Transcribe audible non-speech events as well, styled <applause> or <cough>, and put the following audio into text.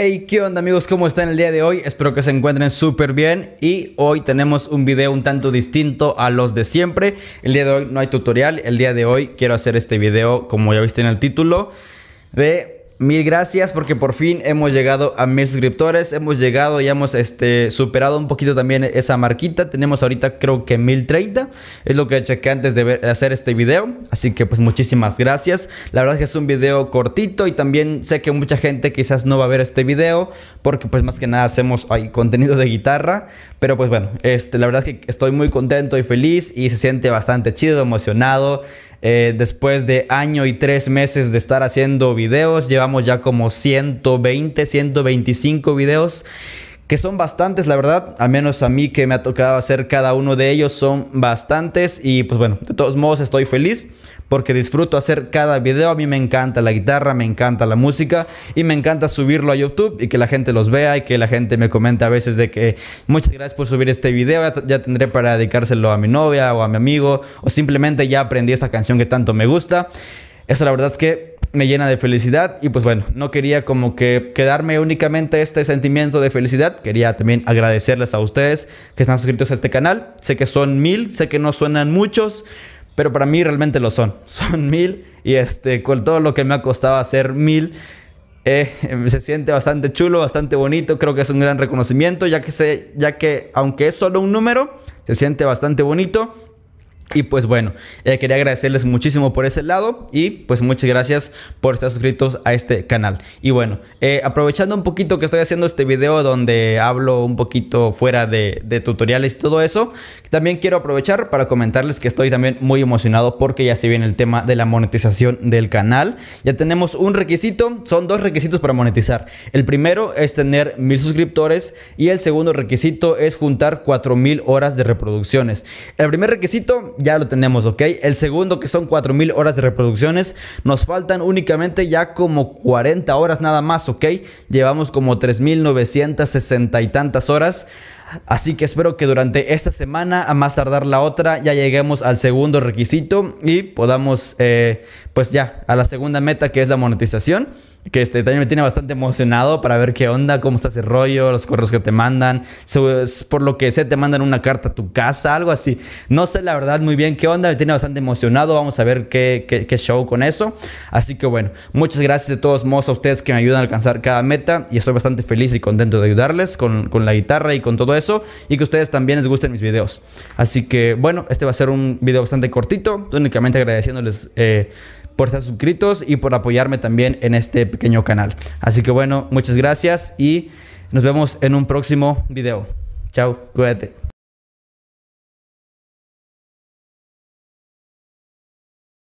Hey, ¿qué onda amigos? ¿Cómo están el día de hoy? Espero que se encuentren súper bien y hoy tenemos un video un tanto distinto a los de siempre. El día de hoy no hay tutorial, el día de hoy quiero hacer este video, como ya viste en el título, de Mil gracias porque por fin hemos llegado a mil suscriptores, hemos llegado y hemos este, superado un poquito también esa marquita, tenemos ahorita creo que 1030, es lo que chequé antes de hacer este video, así que pues muchísimas gracias, la verdad es que es un video cortito y también sé que mucha gente quizás no va a ver este video porque pues más que nada hacemos hay contenido de guitarra, pero pues bueno, este, la verdad es que estoy muy contento y feliz y se siente bastante chido, emocionado, eh, después de año y tres meses de estar haciendo videos, llevamos ya como 120, 125 videos que son bastantes, la verdad, al menos a mí que me ha tocado hacer cada uno de ellos, son bastantes y pues bueno, de todos modos estoy feliz porque disfruto hacer cada video, a mí me encanta la guitarra, me encanta la música y me encanta subirlo a YouTube y que la gente los vea y que la gente me comente a veces de que muchas gracias por subir este video, ya, tendré para dedicárselo a mi novia o a mi amigo o simplemente ya aprendí esta canción que tanto me gusta. Eso la verdad es que me llena de felicidad y pues bueno, no quería como que quedarme únicamente este sentimiento de felicidad, quería también agradecerles a ustedes que están suscritos a este canal, sé que son mil, sé que no suenan muchos, pero para mí realmente lo son, <laughs> son mil y este, con todo lo que me ha costado hacer mil. Eh, <laughs> se siente bastante chulo, bastante bonito, creo que es un gran reconocimiento, ya que, sé, ya que aunque es solo un número, se siente bastante bonito y pues bueno, eh, quería agradecerles muchísimo por ese lado y pues muchas gracias por estar suscritos a este canal. Y bueno, eh, aprovechando un poquito que estoy haciendo este video donde hablo un poquito fuera de, tutoriales y todo eso, también quiero aprovechar para comentarles que estoy también muy emocionado porque ya se viene el tema de la monetización del canal. Ya tenemos un requisito, son dos requisitos para monetizar. El primero es tener mil suscriptores y el segundo requisito es juntar 4.000 horas de reproducciones. El primer requisito ya lo tenemos, ¿ok? El segundo, que son 4000 horas de reproducciones, nos faltan únicamente ya como 40 horas nada más, ¿ok? Llevamos como 3960 y tantas horas. Así que espero que durante esta semana, a más tardar la otra, ya lleguemos al segundo requisito y podamos, eh, pues ya, a la segunda meta que es la monetización que este, también me tiene bastante emocionado para ver qué onda, cómo está ese rollo, los correos que te mandan. por lo que sé, te mandan una carta a tu casa, algo así. No sé la verdad muy bien qué onda, me tiene bastante emocionado. Vamos a ver qué, show con eso. Así que bueno, muchas gracias de todos modos a ustedes que me ayudan a alcanzar cada meta y estoy bastante feliz y contento de ayudarles con, la guitarra y con todo eso y que ustedes también les gusten mis videos. Así que bueno, este va a ser un video bastante cortito, únicamente agradeciéndoles... Eh, por estar suscritos y por apoyarme también en este pequeño canal. Así que bueno, muchas gracias y nos vemos en un próximo video. Chao, cuídate.